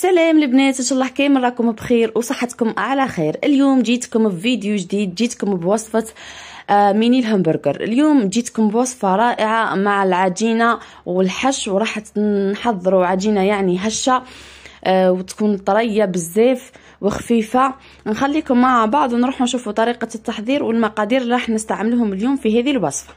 سلام البنات ان شاء الله كامل راكم بخير وصحتكم على خير اليوم جيتكم بفيديو جديد جيتكم بوصفه آه، ميني الهمبرجر اليوم جيتكم بوصفه رائعه مع العجينه والحش وراح نحضروا عجينه يعني هشه آه، وتكون طريه بزاف وخفيفه نخليكم مع بعض ونروحوا نشوفوا طريقه التحضير والمقادير اللي راح نستعملهم اليوم في هذه الوصفه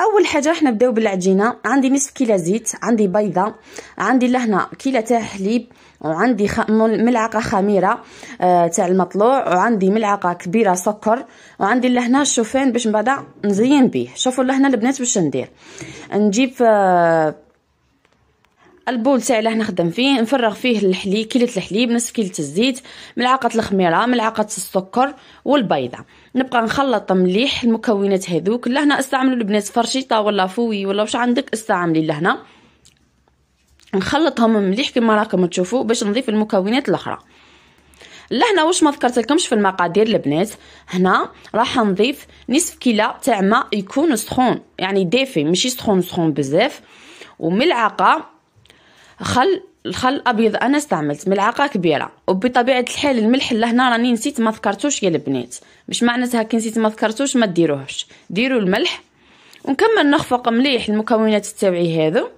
اول حاجه راح نبداو بالعجينه عندي نصف كيلو زيت عندي بيضه عندي لهنا كيلو تاع حليب وعندي خ... ملعقه خميره آه تاع المطلوع وعندي ملعقه كبيره سكر وعندي لهنا الشوفان باش من بعد نزين به شوفوا لهنا البنات باش ندير نجيب آه البول تاعي اللي نخدم فيه نفرغ فيه الحليب كيلة الحليب نصف كيلة الزيت ملعقة الخميرة ملعقة السكر والبيضة نبقى نخلط مليح المكونات هذوك لهنا استعملوا البنات فرشيطة ولا فوي ولا واش عندك استعملي لهنا نخلطهم مليح كما راكم تشوفوا باش نضيف المكونات الاخرى لهنا واش ما ذكرت لكمش في المقادير البنات هنا راح نضيف نصف كيلة تاع ماء يكون سخون يعني دافي ماشي سخون سخون بزاف وملعقه خل الخل الابيض انا استعملت ملعقه كبيره وبطبيعه الحال الملح لهنا راني نسيت ما ذكرتوش يا البنات مش معناتها كي نسيت ما ذكرتوش ما ديروهش ديروا الملح ونكمل نخفق مليح المكونات تاعي هذو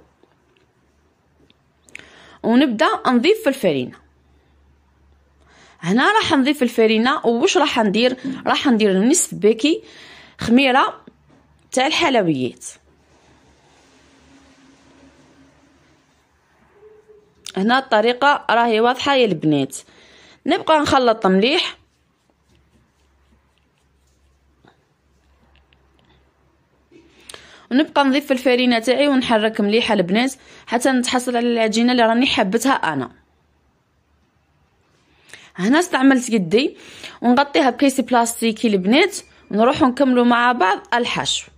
ونبدا نضيف الفرينه هنا راح نضيف الفرينه وواش راح ندير راح ندير نصف باكي خميره تاع الحلويات هنا الطريقة راهي واضحة يا البنات نبقى نخلط مليح ونبقى نضيف الفرينه تاعي ونحرك مليحه البنات حتى نتحصل على العجينه اللي راني حبتها انا هنا استعملت يدي ونغطيها بكيس بلاستيكي البنات ونروح نكملوا مع بعض الحشو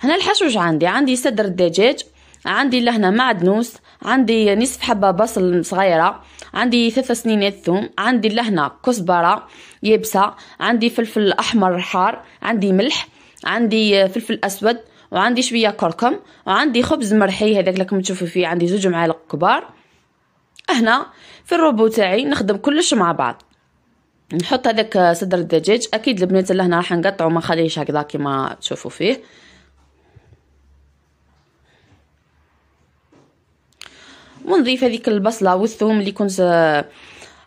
هنا الحشو عندي عندي صدر الدجاج عندي لهنا معدنوس عندي نصف حبة بصل صغيرة عندي ثلاثة سنينات ثوم عندي لهنا كزبرة يابسة عندي فلفل أحمر حار عندي ملح عندي فلفل أسود وعندي شوية كركم وعندي خبز مرحي هذاك لكم تشوفوا فيه عندي زوج معالق كبار هنا في الروبو تاعي نخدم كلش مع بعض نحط هذاك صدر الدجاج اكيد البنات اللي هنا راح نقطعو ما خليش هكذا كيما تشوفوا فيه ونضيف هذيك البصله والثوم اللي كنت آه،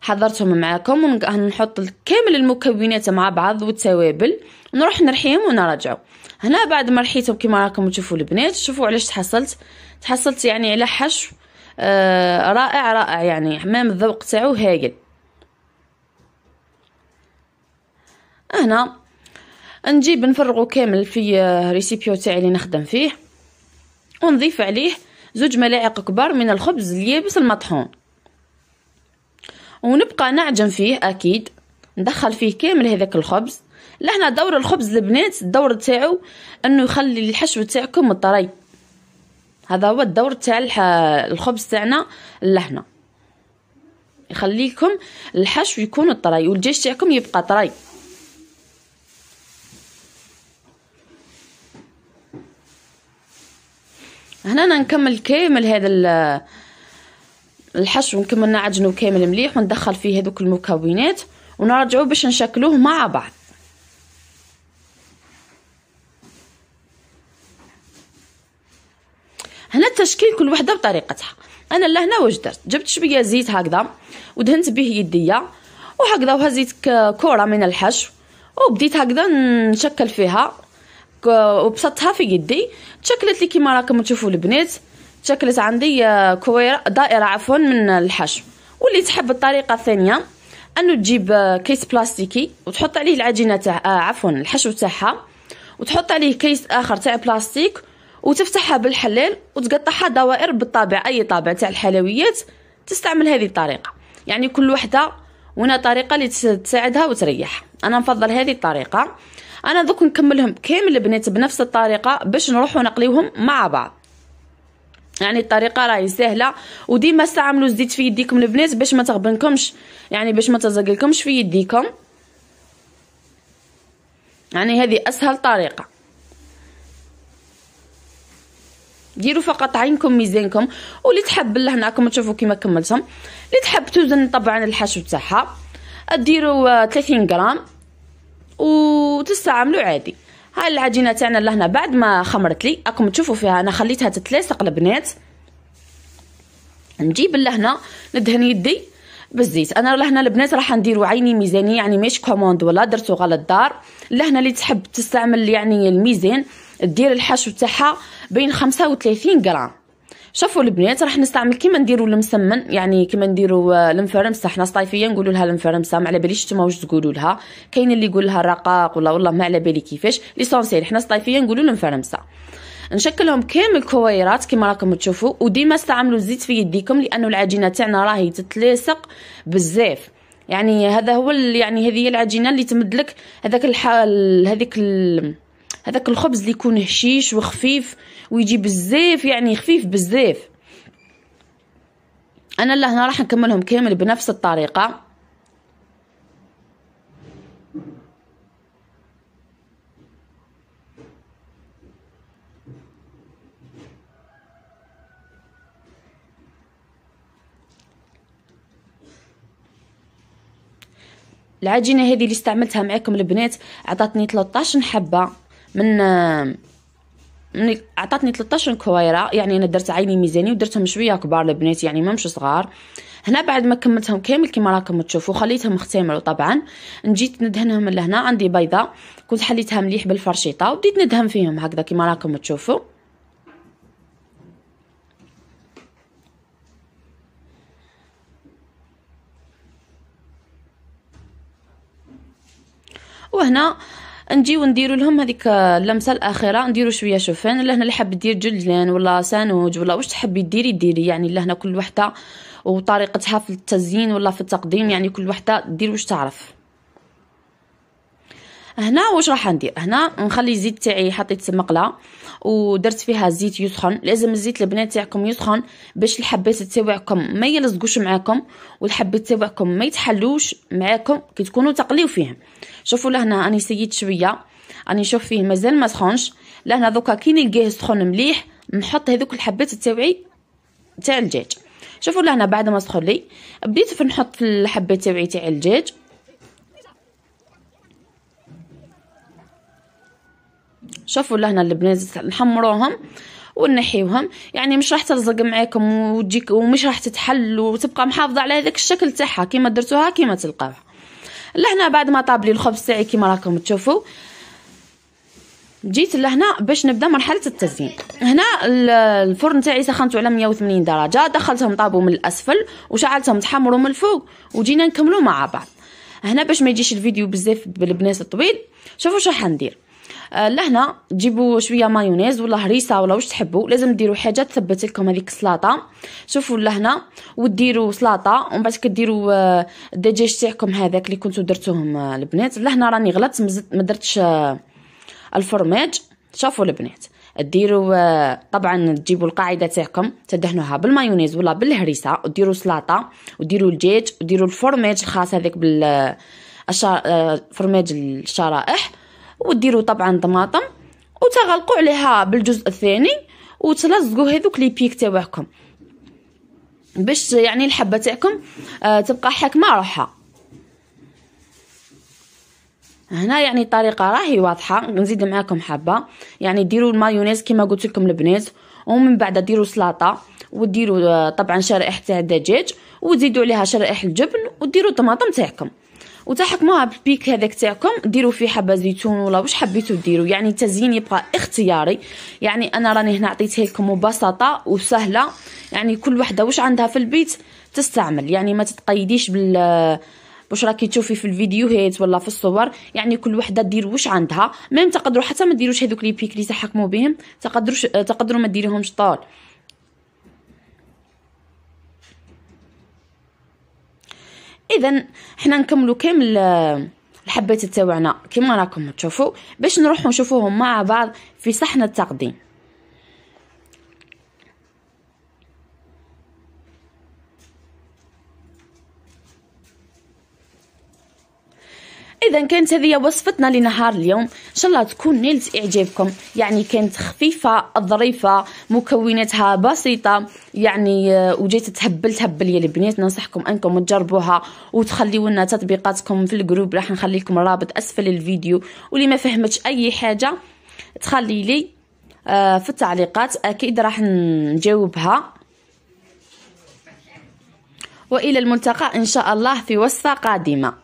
حضرتهم معاكم ونحط كامل المكونات مع بعض والتوابل نروح نرحيهم ونرجعوا هنا بعد ما رحيتهم كما راكم تشوفوا البنات شوفوا علاش تحصلت تحصلت يعني على حشو آه رائع رائع يعني حمام الذوق تاعو هايل هنا نجيب نفرغو كامل في آه، ريسيبيو تاعي اللي نخدم فيه ونضيف عليه زوج ملاعق كبار من الخبز اليابس المطحون ونبقى نعجن فيه اكيد ندخل فيه كامل هذاك الخبز لهنا دور الخبز البنات الدور تاعو انه يخلي الحشو تاعكم طري هذا هو الدور تاع الخبز تاعنا لهنا يخليكم الحشو يكون طري والجيش تاعكم يبقى طري انا نكمل كامل هذا الحشو نكمل عجنه كامل مليح وندخل فيه هذوك المكونات ونرجعوه باش نشكلوه مع بعض هنا التشكيل كل وحده بطريقتها انا لهنا واش درت جبت شويه زيت هكذا ودهنت به يديا وهكذا وهزيت كوره من الحشو وبديت هكذا نشكل فيها آه، وبسطها في يدي تشكلت لي كيما راكم تشوفوا البنات تشكلت عندي آه، كويرة دائرة عفوا من الحشو واللي تحب الطريقة الثانية انه تجيب آه، كيس بلاستيكي وتحط عليه العجينة تاع عفوا الحشو تاعها وتحط عليه كيس اخر تاع بلاستيك وتفتحها بالحلال وتقطعها دوائر بالطابع اي طابع تاع الحلويات تستعمل هذه الطريقه يعني كل وحده وانا طريقه اللي تساعدها وتريح انا نفضل هذه الطريقه انا دوك نكملهم كامل البنات بنفس الطريقه باش نروحوا نقليوهم مع بعض يعني الطريقه راهي سهله وديما استعملوا الزيت في يديكم البنات باش ما تغبنكمش يعني باش ما تزقلكمش في يديكم يعني هذه اسهل طريقه ديروا فقط عينكم ميزانكم واللي تحب لهناكم تشوفوا كيما كملتهم اللي تحب توزن طبعا الحشو تاعها ديروا 30 غرام وتستعملوا عادي هاي العجينه تاعنا لهنا بعد ما خمرت لي راكم تشوفوا فيها انا خليتها تتلاصق البنات نجيب لهنا ندهن يدي بالزيت انا لهنا البنات راح نديرو عيني ميزانيه يعني ماشي كوموند ولا درتو غلط الدار لهنا اللي تحب تستعمل يعني الميزان دير الحشو تاعها بين 35 غرام شوفوا البنات راح نستعمل كيما نديروا المسمن يعني كيما نديروا آه، المفرمسه حنا صيفيه نقولوا لها المفرمسه ما على باليش نتوما واش تقولوا لها كاين اللي يقول لها الرقاق ولا والله ما على بالي كيفاش ليسونسيال حنا صيفيه نقولوا المفرمسه نشكلهم كامل كويرات كما راكم تشوفوا وديما استعملوا الزيت في يديكم لانه العجينه تاعنا راهي تتلاصق بزاف يعني هذا هو يعني هذه هي العجينه اللي تمدلك هذاك الحال هذيك ال... هذاك الخبز اللي يكون هشيش وخفيف ويجي بزاف يعني خفيف بزاف انا لهنا راح نكملهم كامل بنفس الطريقه العجينه هذه اللي استعملتها معاكم البنات عطاتني 13 حبه من من عطاتني 13 كويره يعني انا درت عيني ميزاني ودرتهم شويه كبار البنات يعني ما مش صغار هنا بعد ما كملتهم كامل كما راكم تشوفوا خليتهم اختمروا طبعا نجيت ندهنهم من لهنا عندي بيضه كنت حليتها مليح بالفرشيطه وبديت ندهن فيهم هكذا كما راكم تشوفوا وهنا نجيو نديرو لهم هذيك اللمسه الاخيره نديرو شويه شوفان لهنا اللي حاب دير جلجلان ولا سانوج ولا واش تحبي ديري ديري يعني لهنا كل وحده وطريقتها في التزيين ولا في التقديم يعني كل وحده دير واش تعرف هنا واش راح ندير هنا نخلي الزيت تاعي حطيت مقله ودرت فيها الزيت يسخن لازم الزيت البنات تاعكم يسخن باش الحبات تاعكم ما يلصقوش معاكم والحبات تاعكم ما يتحلوش معاكم كي تكونوا تقليو فيهم شوفوا لهنا راني سيت شويه راني نشوف فيه مازال ما سخنش لهنا دوكا كي نلقاه سخن مليح نحط هذوك الحبات تاعي تاع الدجاج شوفوا لهنا بعد ما سخن لي بديت نحط الحبات تاعي تاع الدجاج شوفوا لهنا البنات نحمروهم ونحيوهم يعني مش راح تلزق معاكم وتجيك ومش راح تتحل وتبقى محافظه على هذاك الشكل تاعها كيما درتوها كيما تلقاوها لهنا بعد ما طاب لي الخبز تاعي كيما راكم تشوفوا جيت لهنا باش نبدا مرحله التزيين هنا الفرن تاعي سخنته على 180 درجه دخلتهم طابوا من الاسفل وشعلتهم تحمروا من الفوق وجينا نكملوا مع بعض هنا باش ما يجيش الفيديو بزاف بالبنات الطويل شوفوا شو ندير آه، لهنا تجيبوا شويه مايونيز ولا هريسه ولا واش تحبوا لازم ديروا حاجه تثبت لكم هذيك السلطه شوفوا لهنا وديروا سلطه ومن بعد كديروا آه، الدجاج تاعكم هذاك اللي كنتو درتوهم آه، البنات لهنا راني غلطت ما درتش الفرماج شافوا البنات ديروا طبعا تجيبوا القاعده تاعكم تدهنوها بالمايونيز ولا بالهريسه وديروا سلطه وديروا الدجاج وديروا الفرماج الخاص هذاك بال فرماج الشرائح وديروا طبعا طماطم وتغلقوا عليها بالجزء الثاني وتلزقوا هذوك لي بيك تاعكم باش يعني الحبه تاعكم آه تبقى حكمه روحها هنا يعني الطريقه راهي واضحه نزيد معاكم حبه يعني ديروا المايونيز كما قلت لكم البنات ومن بعد ديروا سلطه وديروا آه، طبعا شرائح تاع الدجاج وتزيدوا عليها شرائح الجبن وديروا الطماطم تاعكم وتحكموها بالبيك هذاك تاعكم ديروا فيه حبه زيتون ولا واش حبيتوا ديروا يعني التزيين يبقى اختياري يعني انا راني هنا عطيتها لكم مبسطه وسهله يعني كل وحده واش عندها في البيت تستعمل يعني ما تتقيديش بال واش راكي تشوفي في الفيديوهات ولا في الصور يعني كل وحده دير واش عندها ميم تقدروا حتى ما ديروش هذوك لي بيك اللي تحكموا بهم تقدروا تقدروا ما ديريهمش طال اذا حنا نكملوا كامل آه، الحبات تاعنا كما راكم تشوفوا باش نروحوا نشوفوهم مع بعض في صحن التقديم اذا كانت هذه وصفتنا لنهار اليوم ان شاء الله تكون نالت اعجابكم يعني كانت خفيفه ظريفه مكوناتها بسيطه يعني آه، وجيت تهبل تهبل يا البنات ننصحكم انكم تجربوها وتخليو لنا تطبيقاتكم في الجروب راح نخلي لكم الرابط اسفل الفيديو واللي ما فهمتش اي حاجه تخلي لي آه، في التعليقات اكيد راح نجاوبها والى الملتقى ان شاء الله في وصفه قادمه